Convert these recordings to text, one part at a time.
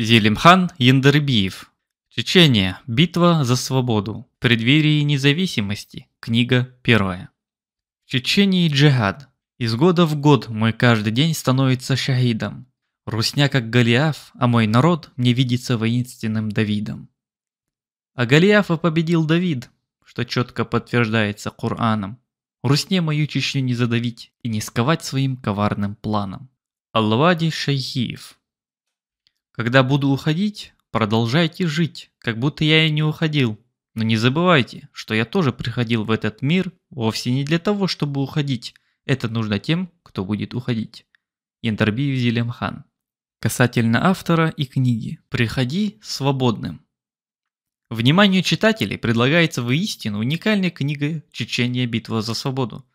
Зелимхан Яндербиев. Чечения. Битва за свободу. Преддверие независимости. Книга первая. В Чечении джихад. Из года в год мой каждый день становится шахидом. Русня как Голиаф, а мой народ не видится воинственным Давидом. А Голиафа победил Давид, что четко подтверждается Кораном. Русне мою Чечню не задавить и не сковать своим коварным планом. Аллади Шайхиев. Когда буду уходить, продолжайте жить, как будто я и не уходил. Но не забывайте, что я тоже приходил в этот мир вовсе не для того, чтобы уходить. Это нужно тем, кто будет уходить. Интербив Хан. Касательно автора и книги. Приходи свободным. Вниманию читателей предлагается воистину уникальная книга «Чечения. Битва за свободу»,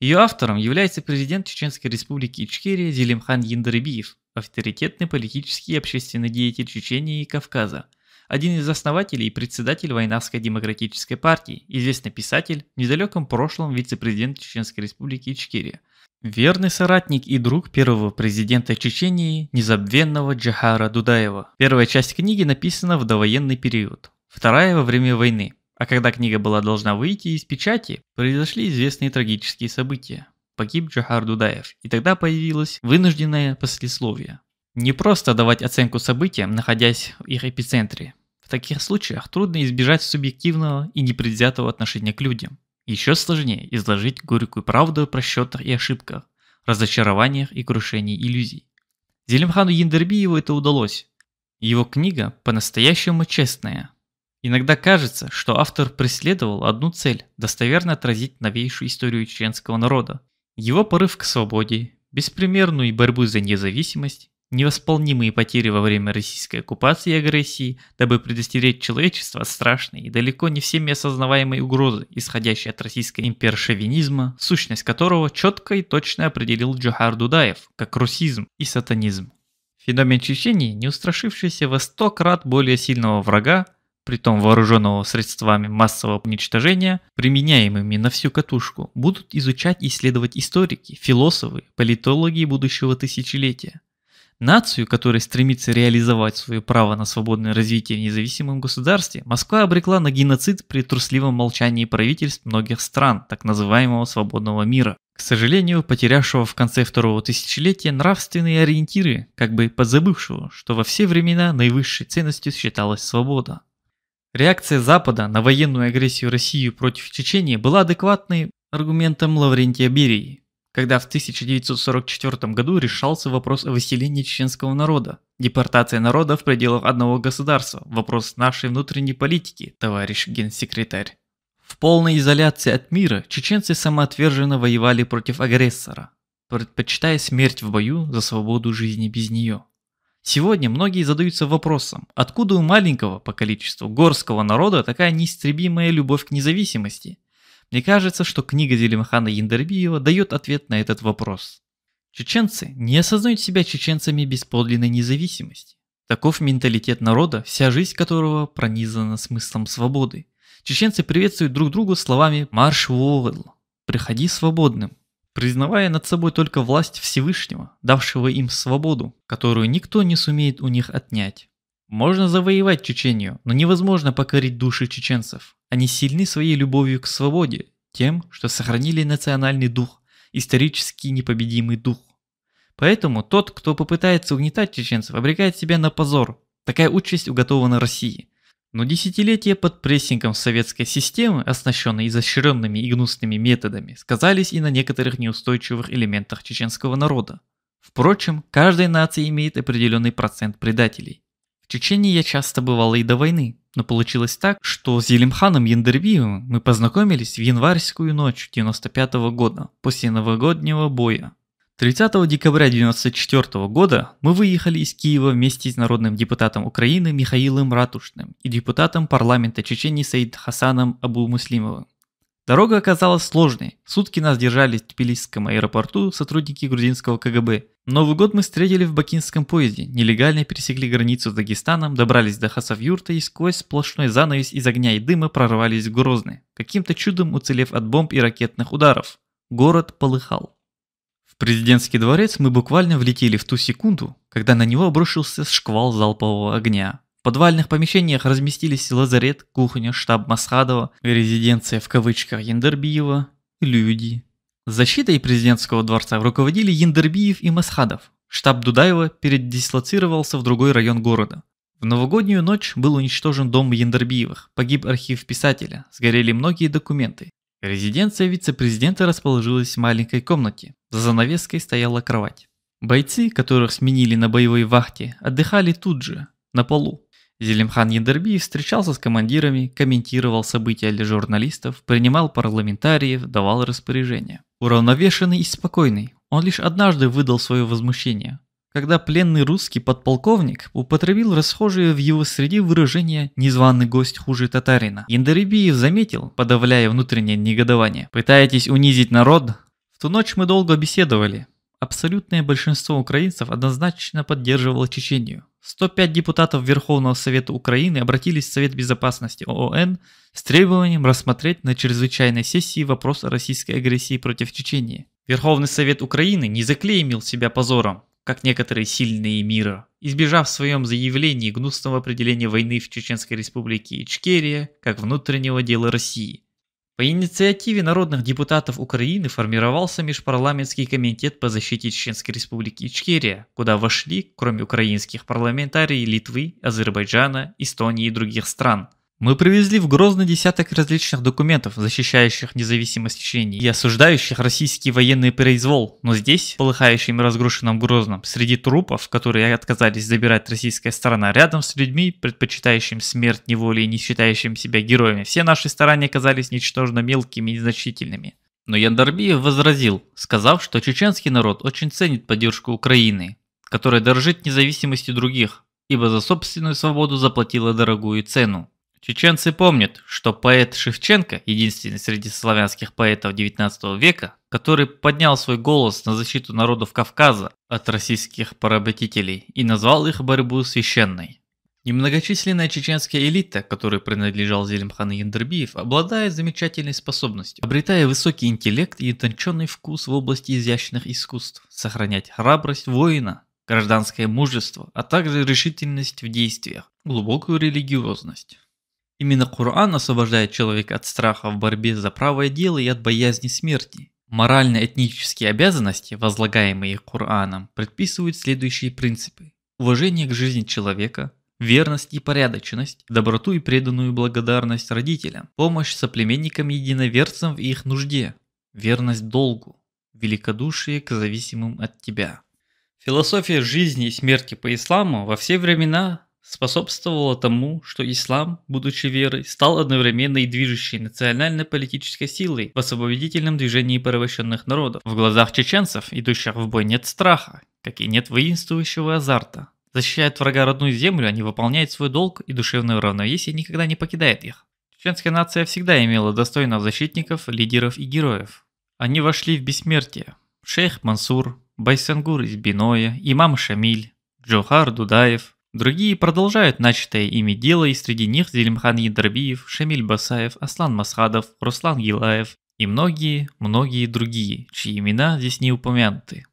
ее автором является президент Чеченской республики Ичкерия Зелимхан Яндарбиев, авторитетный политический и общественный деятель Чечении и Кавказа, один из основателей и председатель Войнавской демократической партии, известный писатель, в недалеком прошлом вице-президент Чеченской республики Ичкерия, верный соратник и друг первого президента Чечении, незабвенного Джахара Дудаева. Первая часть книги написана в довоенный период, вторая во время войны – а когда книга была должна выйти из печати, произошли известные трагические события. Погиб Джохар Дудаев, и тогда появилось вынужденное послесловие. Не просто давать оценку событиям, находясь в их эпицентре. В таких случаях трудно избежать субъективного и непредвзятого отношения к людям. Еще сложнее изложить горькую правду про счетах и ошибках, разочарованиях и крушении иллюзий. Зелимхану Яндербиеву это удалось. Его книга по-настоящему честная, Иногда кажется, что автор преследовал одну цель – достоверно отразить новейшую историю чеченского народа. Его порыв к свободе, беспримерную борьбу за независимость, невосполнимые потери во время российской оккупации и агрессии, дабы предостеречь человечество от страшной и далеко не всеми осознаваемой угрозы, исходящей от российской импершовинизма, сущность которого четко и точно определил Джохар Дудаев как русизм и сатанизм. Феномен Чечении, не устрашившийся во сто крат более сильного врага, притом вооруженного средствами массового уничтожения, применяемыми на всю катушку, будут изучать и исследовать историки, философы, политологи будущего тысячелетия. Нацию, которая стремится реализовать свое право на свободное развитие в независимом государстве, Москва обрекла на геноцид при трусливом молчании правительств многих стран так называемого свободного мира, к сожалению, потерявшего в конце второго тысячелетия нравственные ориентиры, как бы подзабывшего, что во все времена наивысшей ценностью считалась свобода. Реакция Запада на военную агрессию России против Чечении была адекватной аргументом Лаврентия Берии, когда в 1944 году решался вопрос о выселении чеченского народа, Депортация народа в пределах одного государства, вопрос нашей внутренней политики, товарищ генсекретарь. В полной изоляции от мира чеченцы самоотверженно воевали против агрессора, предпочитая смерть в бою за свободу жизни без нее. Сегодня многие задаются вопросом, откуда у маленького по количеству горского народа такая неистребимая любовь к независимости? Мне кажется, что книга Делимхана Яндербиева дает ответ на этот вопрос. Чеченцы не осознают себя чеченцами без подлинной независимости. Таков менталитет народа, вся жизнь которого пронизана смыслом свободы. Чеченцы приветствуют друг друга словами «марш вовел» – «приходи свободным», признавая над собой только власть Всевышнего, давшего им свободу, которую никто не сумеет у них отнять. Можно завоевать чеченью, но невозможно покорить души чеченцев. Они сильны своей любовью к свободе, тем, что сохранили национальный дух, исторически непобедимый дух. Поэтому тот, кто попытается угнетать чеченцев, обрекает себя на позор. Такая участь уготована России. Но десятилетия под прессингом советской системы, оснащенной изощренными и гнусными методами, сказались и на некоторых неустойчивых элементах чеченского народа. Впрочем, каждая нация имеет определенный процент предателей. В Чечне я часто бывала и до войны, но получилось так, что с Зелимханом Яндербиевым мы познакомились в январскую ночь 95 года, после новогоднего боя, 30 декабря 1994 года мы выехали из Киева вместе с народным депутатом Украины Михаилом Ратушным и депутатом парламента Чечении Саид Хасаном Абу-Муслимовым. Дорога оказалась сложной. Сутки нас держали в Тбилисском аэропорту сотрудники грузинского КГБ. Новый год мы встретили в бакинском поезде, нелегально пересекли границу с Дагестаном, добрались до Хасавюрта и сквозь сплошной занавес из огня и дыма прорвались в Грозный, каким-то чудом уцелев от бомб и ракетных ударов. Город полыхал президентский дворец мы буквально влетели в ту секунду, когда на него обрушился шквал залпового огня. В подвальных помещениях разместились лазарет, кухня, штаб Масхадова, резиденция в кавычках Яндербиева, люди. Защитой президентского дворца руководили Яндербиев и Масхадов. Штаб Дудаева передислоцировался в другой район города. В новогоднюю ночь был уничтожен дом Яндербиевых, погиб архив писателя, сгорели многие документы. Резиденция вице-президента расположилась в маленькой комнате, за занавеской стояла кровать. Бойцы, которых сменили на боевой вахте, отдыхали тут же, на полу. Зелимхан Яндербиев встречался с командирами, комментировал события для журналистов, принимал парламентариев, давал распоряжения. Уравновешенный и спокойный, он лишь однажды выдал свое возмущение, когда пленный русский подполковник употребил расхожее в его среде выражение «незваный гость хуже татарина». Яндербиев заметил, подавляя внутреннее негодование. «Пытаетесь унизить народ? В ту ночь мы долго беседовали. Абсолютное большинство украинцев однозначно поддерживало Чечению. 105 депутатов Верховного Совета Украины обратились в Совет Безопасности ООН с требованием рассмотреть на чрезвычайной сессии вопрос о российской агрессии против Чечении. Верховный Совет Украины не заклеймил себя позором, как некоторые сильные мира, избежав в своем заявлении гнусного определения войны в Чеченской республике Ичкерия как внутреннего дела России – по инициативе народных депутатов Украины формировался Межпарламентский комитет по защите Чеченской Республики Ичкерия, куда вошли, кроме украинских, парламентарии Литвы, Азербайджана, Эстонии и других стран – мы привезли в Грозный десяток различных документов, защищающих независимость Чечни и осуждающих российский военный произвол, но здесь, полыхающим и разрушенным Грозном, среди трупов, которые отказались забирать российская сторона, рядом с людьми, предпочитающим смерть неволи и не считающим себя героями, все наши старания казались ничтожно мелкими и незначительными. Но Яндарбиев возразил, сказав, что чеченский народ очень ценит поддержку Украины, которая дорожит независимостью других, ибо за собственную свободу заплатила дорогую цену. Чеченцы помнят, что поэт Шевченко, единственный среди славянских поэтов XIX века, который поднял свой голос на защиту народов Кавказа от российских поработителей и назвал их борьбу священной. Немногочисленная чеченская элита, которой принадлежал Зелимхан Яндербиев, обладает замечательной способностью, обретая высокий интеллект и утонченный вкус в области изящных искусств, сохранять храбрость воина, гражданское мужество, а также решительность в действиях, глубокую религиозность. Именно Коран освобождает человека от страха в борьбе за правое дело и от боязни смерти. Морально-этнические обязанности, возлагаемые Кораном, предписывают следующие принципы. Уважение к жизни человека, верность и порядочность, доброту и преданную благодарность родителям, помощь соплеменникам-единоверцам в их нужде, верность долгу, великодушие к зависимым от тебя. Философия жизни и смерти по исламу во все времена способствовало тому, что ислам, будучи верой, стал одновременно и движущей национально-политической силой в освободительном движении порабощенных народов. В глазах чеченцев, идущих в бой, нет страха, как и нет воинствующего азарта. Защищают врага родную землю, они выполняют свой долг, и душевное равновесие никогда не покидает их. Чеченская нация всегда имела достойных защитников, лидеров и героев. Они вошли в бессмертие. Шейх Мансур, Байсангур из Биноя, Имам Шамиль, Джохар Дудаев – Другие продолжают начатое ими дело, и среди них Зелимхан Ядарбиев, Шамиль Басаев, Аслан Масхадов, Руслан Гилаев и многие, многие другие, чьи имена здесь не упомянуты.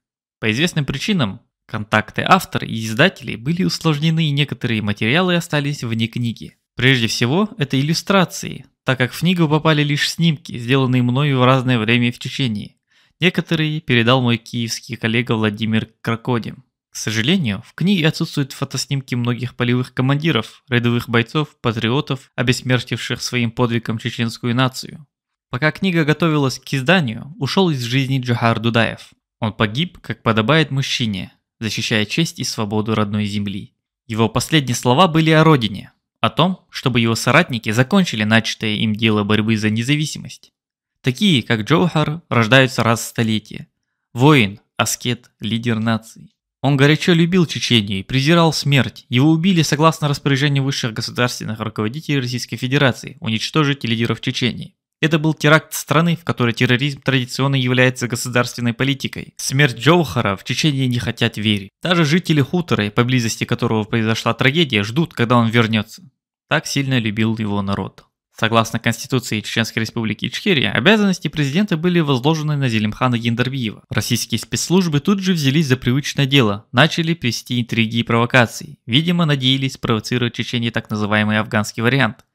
По известным причинам, контакты автора и издателей были усложнены, и некоторые материалы остались вне книги. Прежде всего, это иллюстрации, так как в книгу попали лишь снимки, сделанные мною в разное время в течение. Некоторые передал мой киевский коллега Владимир Кракодин. К сожалению, в книге отсутствуют фотоснимки многих полевых командиров, рядовых бойцов, патриотов, обесмертивших своим подвигом чеченскую нацию. Пока книга готовилась к изданию, ушел из жизни Джохар Дудаев. Он погиб, как подобает мужчине, защищая честь и свободу родной земли. Его последние слова были о родине, о том, чтобы его соратники закончили начатое им дело борьбы за независимость. Такие, как Джохар, рождаются раз в столетие. Воин, аскет, лидер нации. Он горячо любил Чечению и презирал смерть. Его убили согласно распоряжению высших государственных руководителей Российской Федерации, уничтожить лидеров Чечении. Это был теракт страны, в которой терроризм традиционно является государственной политикой. Смерть Джоухара в Чечении не хотят верить. Даже жители хутора, поблизости которого произошла трагедия, ждут, когда он вернется. Так сильно любил его народ. Согласно Конституции Чеченской Республики Ичкерия, обязанности президента были возложены на Зелимхана Гендербиева. Российские спецслужбы тут же взялись за привычное дело, начали плести интриги и провокации. Видимо, надеялись провоцировать Чечении так называемый афганский вариант.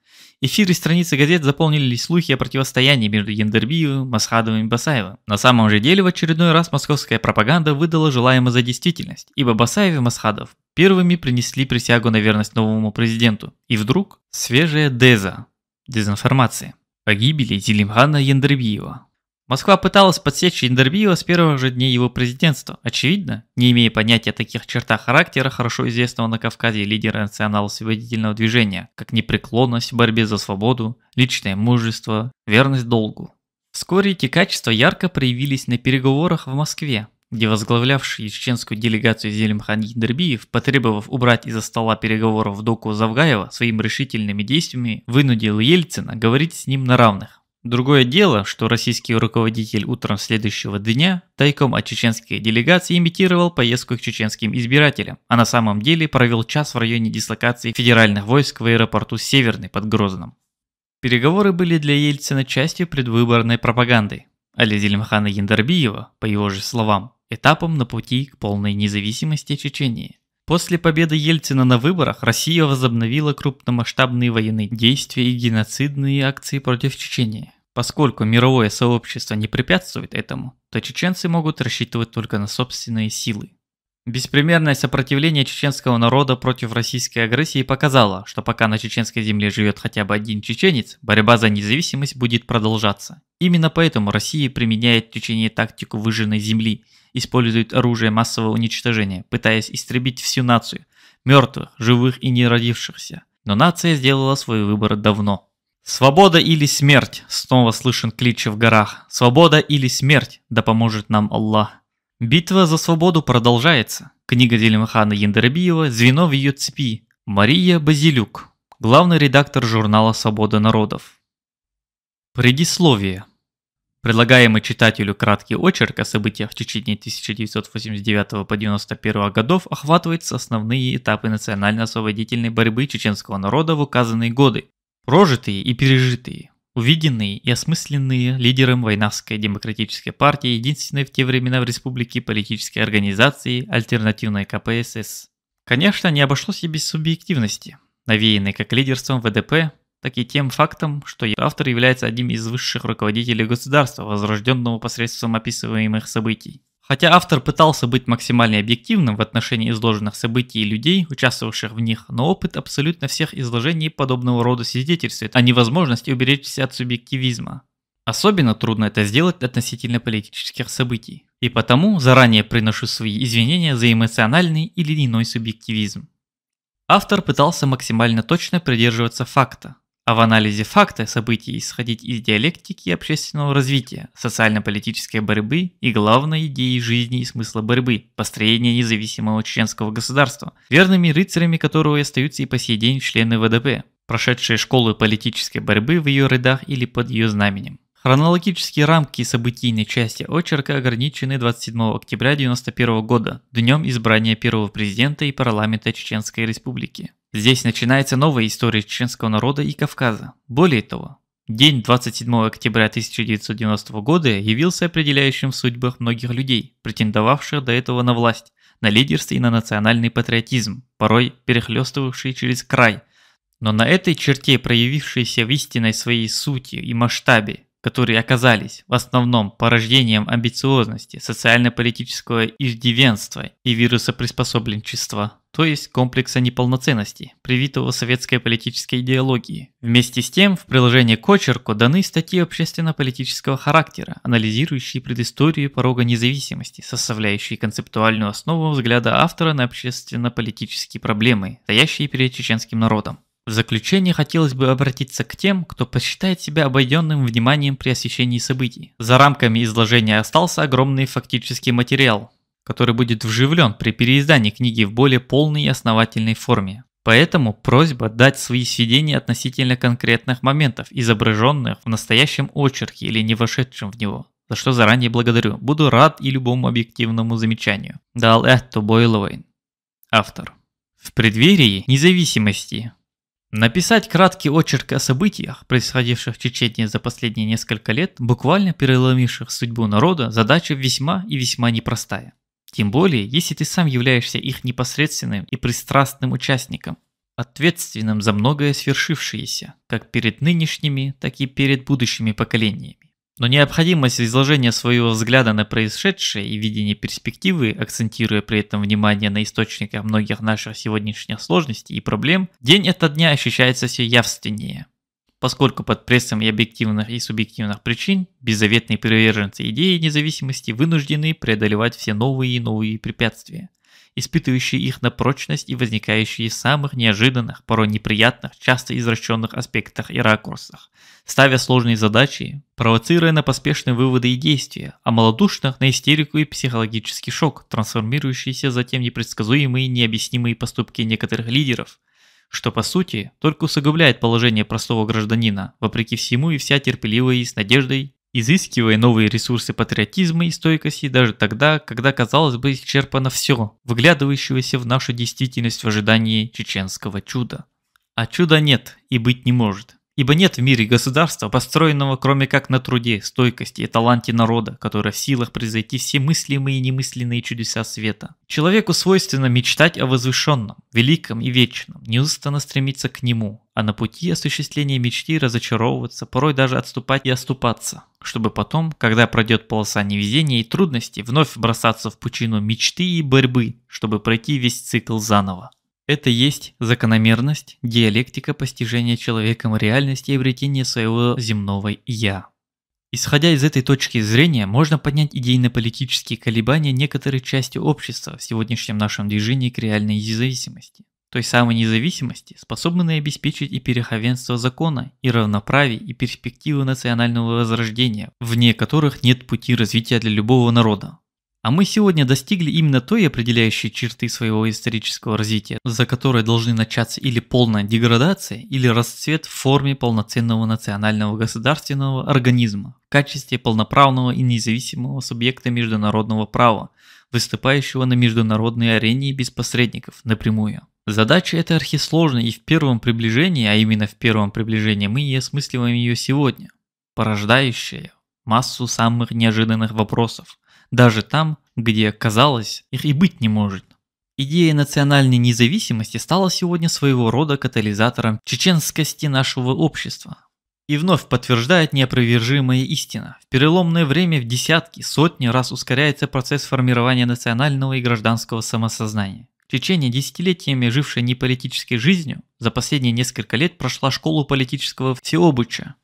Эфиры страницы газет заполнили слухи о противостоянии между Яндербиевым, Масхадовым и Басаевым. На самом же деле в очередной раз московская пропаганда выдала желаемое за действительность, ибо Басаев и Масхадов первыми принесли присягу на верность новому президенту. И вдруг свежая Деза, дезинформации. О гибели Зелимхана Яндербиева. Москва пыталась подсечь Яндербиева с первого же дня его президентства. Очевидно, не имея понятия о таких чертах характера, хорошо известного на Кавказе лидера национал-освободительного движения, как непреклонность в борьбе за свободу, личное мужество, верность долгу. Вскоре эти качества ярко проявились на переговорах в Москве, где возглавлявший чеченскую делегацию Зелимхан Дербиев, потребовав убрать из-за стола переговоров доку Завгаева, своим решительными действиями вынудил Ельцина говорить с ним на равных. Другое дело, что российский руководитель утром следующего дня тайком от чеченской делегации имитировал поездку к чеченским избирателям, а на самом деле провел час в районе дислокации федеральных войск в аэропорту Северный под Грозным. Переговоры были для Ельцина частью предвыборной пропаганды. Али Зелимхана Яндарбиева, по его же словам, этапом на пути к полной независимости Чечении. После победы Ельцина на выборах Россия возобновила крупномасштабные военные действия и геноцидные акции против Чечении. Поскольку мировое сообщество не препятствует этому, то чеченцы могут рассчитывать только на собственные силы. Беспримерное сопротивление чеченского народа против российской агрессии показало, что пока на чеченской земле живет хотя бы один чеченец, борьба за независимость будет продолжаться. Именно поэтому Россия применяет в течение тактику выжженной земли, использует оружие массового уничтожения, пытаясь истребить всю нацию, мертвых, живых и не родившихся. Но нация сделала свой выбор давно. «Свобода или смерть!» – снова слышен клич в горах. «Свобода или смерть! Да поможет нам Аллах!» Битва за свободу продолжается. Книга Делимхана Яндербиева «Звено в ее цепи». Мария Базилюк, главный редактор журнала «Свобода народов». Предисловие. Предлагаемый читателю краткий очерк о событиях в Чечне 1989 по 91 годов охватывает основные этапы национально-освободительной борьбы чеченского народа в указанные годы, прожитые и пережитые, увиденные и осмысленные лидером Войнавской демократической партии, единственной в те времена в республике политической организации альтернативной КПСС. Конечно, не обошлось и без субъективности, навеянной как лидерством ВДП, так и тем фактом, что автор является одним из высших руководителей государства, возрожденного посредством описываемых событий. Хотя автор пытался быть максимально объективным в отношении изложенных событий и людей, участвовавших в них, но опыт абсолютно всех изложений подобного рода свидетельствует о невозможности уберечься от субъективизма. Особенно трудно это сделать относительно политических событий. И потому заранее приношу свои извинения за эмоциональный или иной субъективизм. Автор пытался максимально точно придерживаться факта, а в анализе факта событий исходить из диалектики общественного развития, социально-политической борьбы и главной идеи жизни и смысла борьбы – построения независимого чеченского государства, верными рыцарями которого и остаются и по сей день члены ВДП, прошедшие школы политической борьбы в ее рядах или под ее знаменем. Хронологические рамки событийной части очерка ограничены 27 октября 1991 года, днем избрания первого президента и парламента Чеченской Республики. Здесь начинается новая история чеченского народа и Кавказа. Более того, день 27 октября 1990 года явился определяющим в судьбах многих людей, претендовавших до этого на власть, на лидерство и на национальный патриотизм, порой перехлестывавший через край. Но на этой черте, проявившейся в истинной своей сути и масштабе, которые оказались в основном порождением амбициозности, социально-политического иждивенства и вируса приспособленчества, то есть комплекса неполноценности, привитого советской политической идеологии. Вместе с тем, в приложении к очерку даны статьи общественно-политического характера, анализирующие предысторию порога независимости, составляющие концептуальную основу взгляда автора на общественно-политические проблемы, стоящие перед чеченским народом. В заключение хотелось бы обратиться к тем, кто посчитает себя обойденным вниманием при освещении событий. За рамками изложения остался огромный фактический материал, который будет вживлен при переиздании книги в более полной и основательной форме. Поэтому просьба дать свои сведения относительно конкретных моментов, изображенных в настоящем очерке или не вошедшем в него, за что заранее благодарю. Буду рад и любому объективному замечанию. Дал Этту Бойловейн. Автор. В преддверии независимости Написать краткий очерк о событиях, происходивших в Чечении за последние несколько лет, буквально переломивших судьбу народа, задача весьма и весьма непростая. Тем более, если ты сам являешься их непосредственным и пристрастным участником, ответственным за многое свершившееся, как перед нынешними, так и перед будущими поколениями. Но необходимость изложения своего взгляда на происшедшее и видение перспективы, акцентируя при этом внимание на источниках многих наших сегодняшних сложностей и проблем, день ото дня ощущается все явственнее. Поскольку под прессом и объективных, и субъективных причин беззаветные приверженцы идеи независимости вынуждены преодолевать все новые и новые препятствия – испытывающие их на прочность и возникающие в самых неожиданных, порой неприятных, часто извращенных аспектах и ракурсах, ставя сложные задачи, провоцируя на поспешные выводы и действия, а малодушных на истерику и психологический шок, трансформирующийся затем непредсказуемые и необъяснимые поступки некоторых лидеров – что по сути только усугубляет положение простого гражданина, вопреки всему и вся терпеливая и с надеждой изыскивая новые ресурсы патриотизма и стойкости даже тогда, когда, казалось бы, исчерпано все, выглядывающегося в нашу действительность в ожидании чеченского чуда. А чуда нет и быть не может. Ибо нет в мире государства, построенного кроме как на труде, стойкости и таланте народа, которое в силах произойти все мыслимые и немысленные чудеса света. Человеку свойственно мечтать о возвышенном, великом и вечном, неустанно стремиться к нему, а на пути осуществления мечты разочаровываться, порой даже отступать и оступаться, чтобы потом, когда пройдет полоса невезения и трудностей, вновь бросаться в пучину мечты и борьбы, чтобы пройти весь цикл заново. Это есть закономерность, диалектика постижения человеком реальности и обретения своего земного «я». Исходя из этой точки зрения, можно поднять идейно-политические колебания некоторой части общества в сегодняшнем нашем движении к реальной независимости. Той самой независимости, способной обеспечить и переховенство закона, и равноправие, и перспективы национального возрождения, вне которых нет пути развития для любого народа. А мы сегодня достигли именно той определяющей черты своего исторического развития, за которой должны начаться или полная деградация, или расцвет в форме полноценного национального государственного организма в качестве полноправного и независимого субъекта международного права, выступающего на международной арене без посредников напрямую. Задача эта архисложная и в первом приближении, а именно в первом приближении мы и осмысливаем ее сегодня, порождающая массу самых неожиданных вопросов, даже там, где, казалось, их и быть не может. Идея национальной независимости стала сегодня своего рода катализатором чеченскости нашего общества. И вновь подтверждает неопровержимая истина. В переломное время в десятки, сотни раз ускоряется процесс формирования национального и гражданского самосознания. Чечения, десятилетиями жившая неполитической жизнью, за последние несколько лет прошла школу политического всеобуча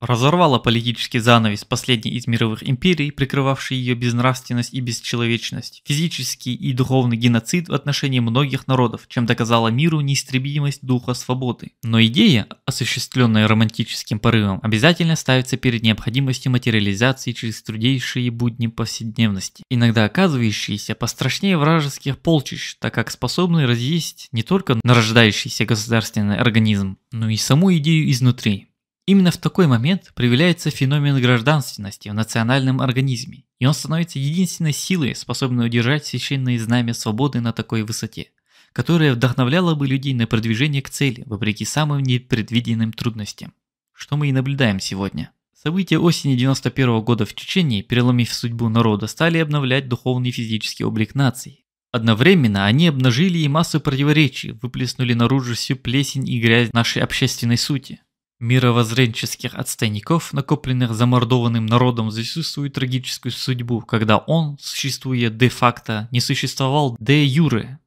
разорвала политический занавес последней из мировых империй, прикрывавшей ее безнравственность и бесчеловечность, физический и духовный геноцид в отношении многих народов, чем доказала миру неистребимость духа свободы. Но идея, осуществленная романтическим порывом, обязательно ставится перед необходимостью материализации через трудейшие будни повседневности, иногда оказывающиеся пострашнее вражеских полчищ, так как способны разъесть не только нарождающийся государственный организм, но и саму идею изнутри. Именно в такой момент проявляется феномен гражданственности в национальном организме, и он становится единственной силой, способной удержать священное знамя свободы на такой высоте, которая вдохновляла бы людей на продвижение к цели, вопреки самым непредвиденным трудностям, что мы и наблюдаем сегодня. События осени 91 года в Чечении, переломив судьбу народа, стали обновлять духовный и физический облик наций. Одновременно они обнажили и массу противоречий, выплеснули наружу всю плесень и грязь нашей общественной сути – мировоззренческих отстойников, накопленных замордованным народом, зачастую трагическую судьбу, когда он, существуя де-факто, не существовал де-юре,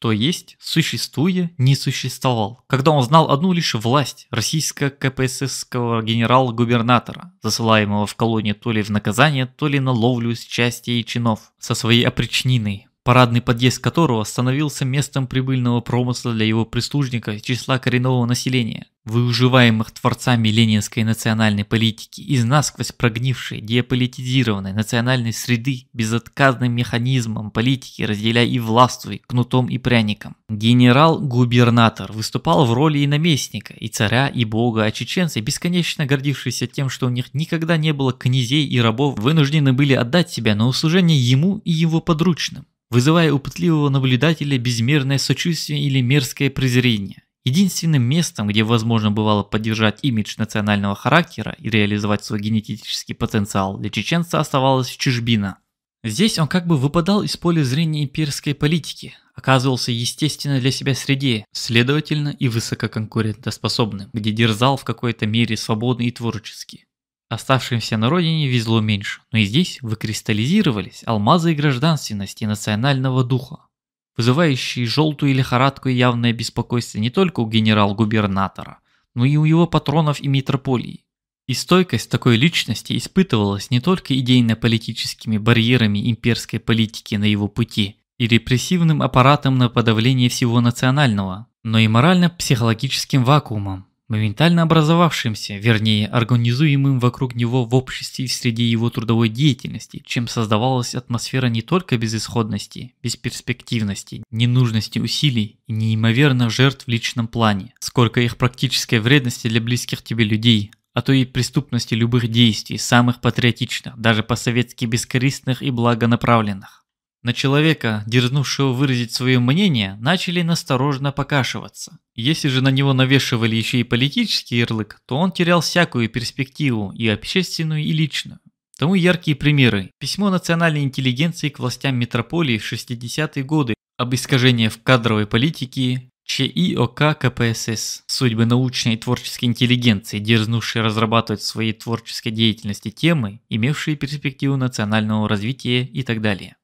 то есть, существуя, не существовал, когда он знал одну лишь власть российского КПССского генерала губернатора засылаемого в колонию то ли в наказание, то ли на ловлю с части и чинов, со своей опричниной, парадный подъезд которого становился местом прибыльного промысла для его прислужника числа коренного населения, выуживаемых творцами ленинской национальной политики из насквозь прогнившей деполитизированной национальной среды безотказным механизмом политики разделяя и властвуй кнутом и пряником. Генерал-губернатор выступал в роли и наместника, и царя, и бога, а чеченцы, бесконечно гордившиеся тем, что у них никогда не было князей и рабов, вынуждены были отдать себя на услужение ему и его подручным вызывая у пытливого наблюдателя безмерное сочувствие или мерзкое презрение. Единственным местом, где возможно бывало поддержать имидж национального характера и реализовать свой генетический потенциал для чеченца оставалась чужбина. Здесь он как бы выпадал из поля зрения имперской политики, оказывался естественно для себя среде, следовательно и высококонкурентоспособным, где дерзал в какой-то мере свободно и творчески. Оставшимся на родине везло меньше, но и здесь выкристаллизировались алмазы гражданственности и национального духа, вызывающие желтую лихорадку и явное беспокойство не только у генерал-губернатора, но и у его патронов и митрополии. И стойкость такой личности испытывалась не только идейно-политическими барьерами имперской политики на его пути и репрессивным аппаратом на подавление всего национального, но и морально-психологическим вакуумом, моментально образовавшимся, вернее, организуемым вокруг него в обществе и среде его трудовой деятельности, чем создавалась атмосфера не только безысходности, бесперспективности, ненужности усилий и неимоверно жертв в личном плане, сколько их практической вредности для близких тебе людей, а то и преступности любых действий, самых патриотичных, даже по-советски бескорыстных и благонаправленных. На человека, дерзнувшего выразить свое мнение, начали насторожно покашиваться. Если же на него навешивали еще и политический ярлык, то он терял всякую перспективу и общественную, и личную. Тому яркие примеры. Письмо национальной интеллигенции к властям метрополии в 60-е годы об искажении в кадровой политике ЧИОК КПСС. Судьбы научной и творческой интеллигенции, дерзнувшей разрабатывать в своей творческой деятельности темы, имевшие перспективу национального развития и так далее.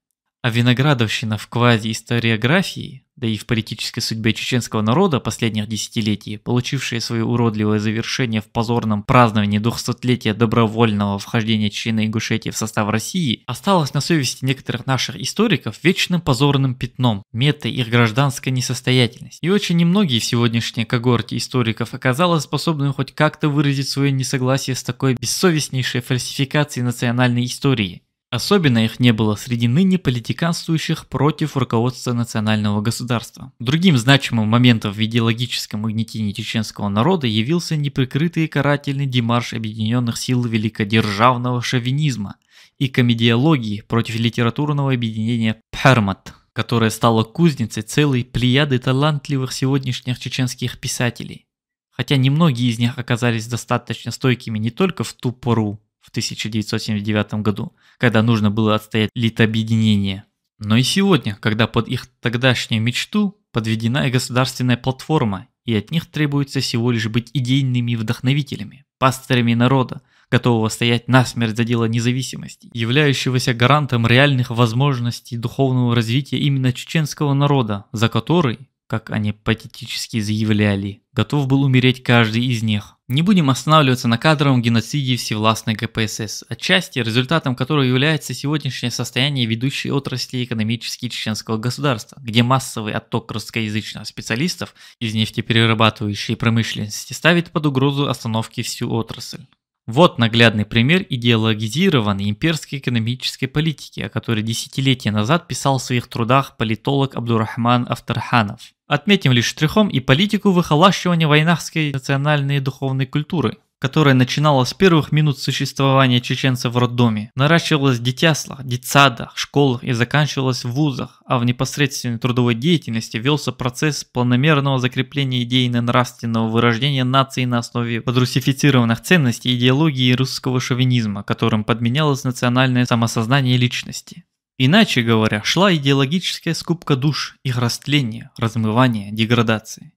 А виноградовщина в квази историографии, да и в политической судьбе чеченского народа последних десятилетий, получившая свое уродливое завершение в позорном праздновании 200-летия добровольного вхождения Чечены Ингушетии в состав России, осталась на совести некоторых наших историков вечным позорным пятном, метой их гражданской несостоятельности. И очень немногие в сегодняшней когорте историков оказалось способны хоть как-то выразить свое несогласие с такой бессовестнейшей фальсификацией национальной истории – Особенно их не было среди ныне политиканствующих против руководства национального государства. Другим значимым моментом в идеологическом угнетении чеченского народа явился неприкрытый карательный демарш объединенных сил великодержавного шовинизма и комедиологии против литературного объединения «Пхермат», которое стало кузницей целой плеяды талантливых сегодняшних чеченских писателей. Хотя немногие из них оказались достаточно стойкими не только в ту пору, в 1979 году, когда нужно было отстоять литобъединение. Но и сегодня, когда под их тогдашнюю мечту подведена и государственная платформа, и от них требуется всего лишь быть идейными вдохновителями, пастырями народа, готового стоять насмерть за дело независимости, являющегося гарантом реальных возможностей духовного развития именно чеченского народа, за который, как они патетически заявляли. Готов был умереть каждый из них. Не будем останавливаться на кадровом геноциде всевластной КПСС, отчасти результатом которого является сегодняшнее состояние ведущей отрасли экономически чеченского государства, где массовый отток русскоязычных специалистов из нефтеперерабатывающей промышленности ставит под угрозу остановки всю отрасль. Вот наглядный пример идеологизированной имперской экономической политики, о которой десятилетия назад писал в своих трудах политолог Абдурахман Афтарханов. Отметим лишь штрихом и политику выхолащивания войнахской национальной и духовной культуры, которая начинала с первых минут существования чеченцев в роддоме, наращивалась в детяслах, детсадах, школах и заканчивалась в вузах, а в непосредственной трудовой деятельности велся процесс планомерного закрепления идейно-нравственного вырождения нации на основе подрусифицированных ценностей идеологии русского шовинизма, которым подменялось национальное самосознание личности. Иначе говоря, шла идеологическая скупка душ, их растление, размывание, деградация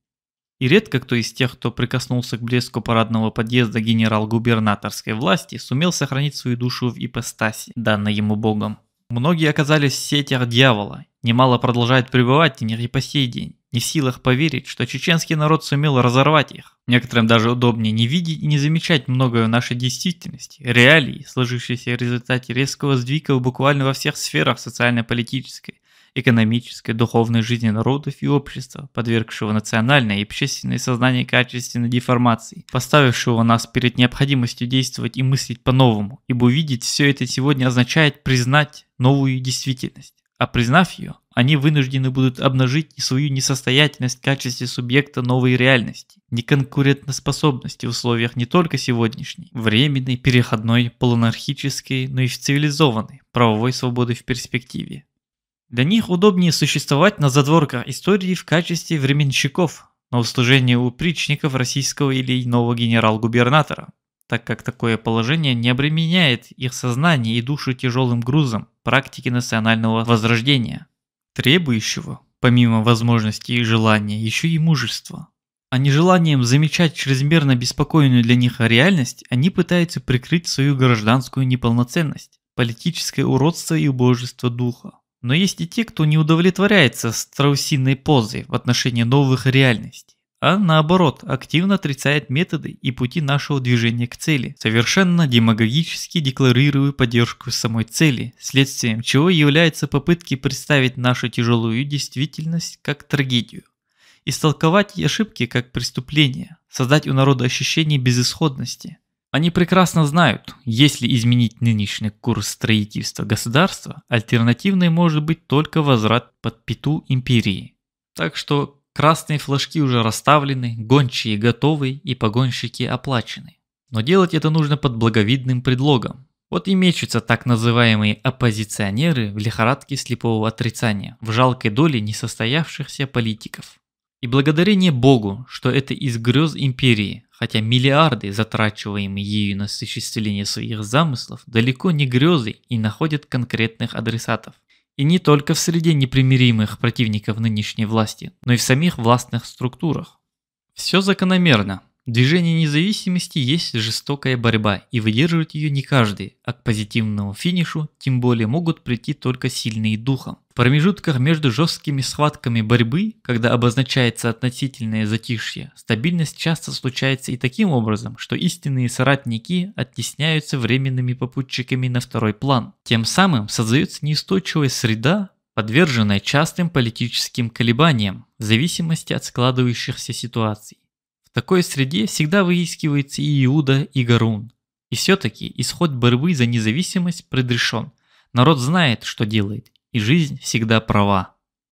и редко кто из тех, кто прикоснулся к блеску парадного подъезда генерал-губернаторской власти, сумел сохранить свою душу в ипостаси, данной ему богом. Многие оказались в сетях дьявола, немало продолжают пребывать в них и по сей день, не в силах поверить, что чеченский народ сумел разорвать их. Некоторым даже удобнее не видеть и не замечать многое в нашей действительности, реалии, сложившейся в результате резкого сдвига буквально во всех сферах социально-политической, экономической, духовной жизни народов и общества, подвергшего национальное и общественное сознание качественной деформации, поставившего нас перед необходимостью действовать и мыслить по-новому, ибо увидеть все это сегодня означает признать новую действительность. А признав ее, они вынуждены будут обнажить и свою несостоятельность в качестве субъекта новой реальности, неконкурентоспособности в условиях не только сегодняшней, временной, переходной, полуанархической, но и в цивилизованной, правовой свободы в перспективе. Для них удобнее существовать на задворках истории в качестве временщиков, на услужение у причников российского или иного генерал-губернатора, так как такое положение не обременяет их сознание и душу тяжелым грузом практики национального возрождения, требующего, помимо возможности и желания, еще и мужества. А нежеланием замечать чрезмерно беспокойную для них реальность, они пытаются прикрыть свою гражданскую неполноценность, политическое уродство и убожество духа. Но есть и те, кто не удовлетворяется страусиной позой в отношении новых реальностей, а наоборот, активно отрицает методы и пути нашего движения к цели, совершенно демагогически декларируя поддержку самой цели, следствием чего являются попытки представить нашу тяжелую действительность как трагедию истолковать ошибки как преступления, создать у народа ощущение безысходности, они прекрасно знают, если изменить нынешний курс строительства государства, альтернативной может быть только возврат под пету империи. Так что красные флажки уже расставлены, гончие готовы и погонщики оплачены. Но делать это нужно под благовидным предлогом. Вот и мечутся так называемые оппозиционеры в лихорадке слепого отрицания, в жалкой доле несостоявшихся политиков. И благодарение Богу, что это из грез империи, хотя миллиарды, затрачиваемые ею на осуществление своих замыслов, далеко не грезы и находят конкретных адресатов. И не только в среде непримиримых противников нынешней власти, но и в самих властных структурах. Все закономерно. Движение независимости есть жестокая борьба, и выдерживать ее не каждый, а к позитивному финишу тем более могут прийти только сильные духом. В промежутках между жесткими схватками борьбы, когда обозначается относительное затишье, стабильность часто случается и таким образом, что истинные соратники оттесняются временными попутчиками на второй план. Тем самым создается неустойчивая среда, подверженная частым политическим колебаниям в зависимости от складывающихся ситуаций. В такой среде всегда выискивается и Иуда, и Гарун. И все-таки исход борьбы за независимость предрешен. Народ знает, что делает и жизнь всегда права.